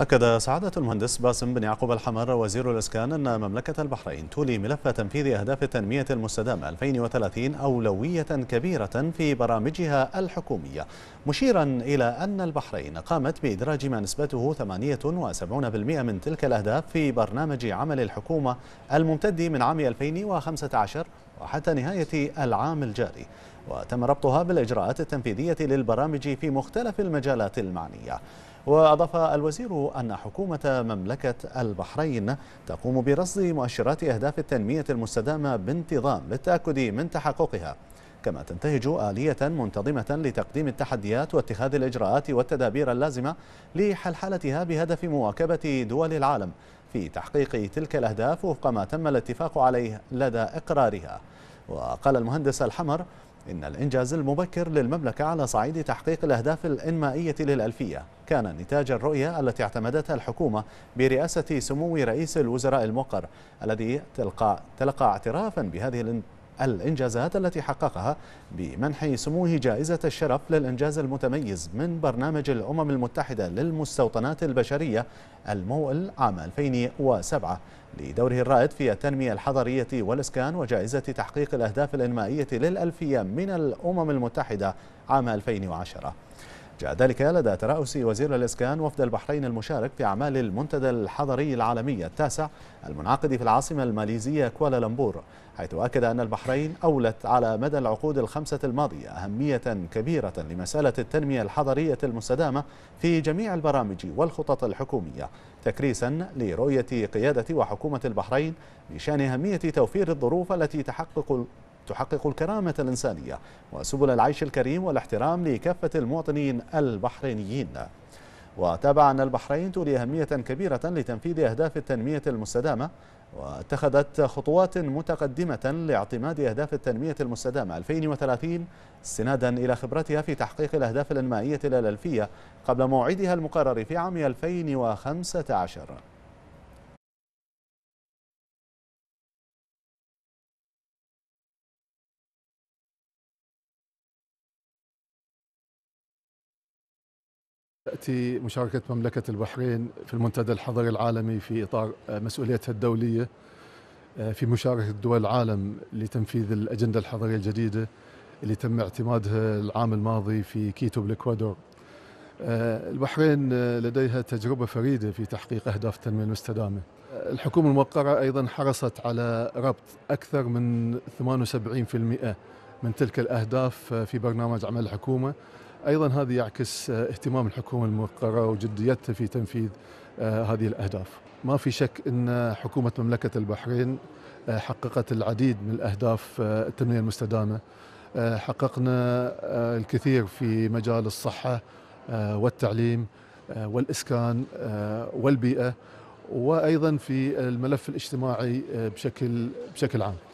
أكد سعادة المهندس باسم بن يعقوب الحمار وزير الإسكان أن مملكة البحرين تولي ملف تنفيذ أهداف التنمية المستدامة 2030 أولوية كبيرة في برامجها الحكومية مشيرا إلى أن البحرين قامت بإدراج ما نسبته 78% من تلك الأهداف في برنامج عمل الحكومة الممتد من عام 2015 وحتى نهاية العام الجاري وتم ربطها بالإجراءات التنفيذية للبرامج في مختلف المجالات المعنية وأضاف الوزير أن حكومة مملكة البحرين تقوم برصد مؤشرات أهداف التنمية المستدامة بانتظام للتأكد من تحققها كما تنتهج آلية منتظمة لتقديم التحديات واتخاذ الإجراءات والتدابير اللازمة لحلحلتها بهدف مواكبة دول العالم في تحقيق تلك الأهداف وفق ما تم الاتفاق عليه لدى إقرارها وقال المهندس الحمر إن الإنجاز المبكر للمملكة على صعيد تحقيق الأهداف الإنمائية للألفية كان نتاج الرؤية التي اعتمدتها الحكومة برئاسة سمو رئيس الوزراء المقر الذي تلقى, تلقى اعترافا بهذه الإنجازات التي حققها بمنح سموه جائزة الشرف للإنجاز المتميز من برنامج الأمم المتحدة للمستوطنات البشرية المول عام 2007 لدوره الرائد في التنمية الحضرية والإسكان وجائزة تحقيق الأهداف الإنمائية للألفية من الأمم المتحدة عام 2010 جاء ذلك لدى ترأس وزير الإسكان وفد البحرين المشارك في أعمال المنتدى الحضري العالمي التاسع المنعقد في العاصمة الماليزية كوالالمبور حيث أكد أن البحرين أولت على مدى العقود الخمسة الماضية أهمية كبيرة لمسألة التنمية الحضرية المستدامة في جميع البرامج والخطط الحكومية تكريسا لرؤية قيادة وحكومة البحرين بشأن أهمية توفير الظروف التي تحقق تحقق الكرامة الإنسانية وسبل العيش الكريم والاحترام لكافة المواطنين البحرينيين وتابع أن البحرين تولي أهمية كبيرة لتنفيذ أهداف التنمية المستدامة واتخذت خطوات متقدمة لاعتماد أهداف التنمية المستدامة 2030 استنادا إلى خبرتها في تحقيق الأهداف الإنمائية الألفية قبل موعدها المقرر في عام 2015 تأتي مشاركة مملكة البحرين في المنتدى الحضري العالمي في إطار آه، مسؤوليتها الدولية آه، في مشاركة دول العالم لتنفيذ الأجندة الحضرية الجديدة اللي تم اعتمادها العام الماضي في كيتو بالإكوادور آه، البحرين لديها تجربة فريدة في تحقيق أهداف التنمية المستدامة الحكومة الموقرة أيضا حرصت على ربط أكثر من 78% من تلك الأهداف في برنامج عمل الحكومة أيضا هذا يعكس اهتمام الحكومة الموقرة وجديتها في تنفيذ آه، هذه الأهداف ما في شك أن حكومة مملكة البحرين آه، حققت العديد من الأهداف آه، التنمية المستدامة حققنا الكثير في مجال الصحة والتعليم والإسكان والبيئة وأيضا في الملف الاجتماعي بشكل بشكل عام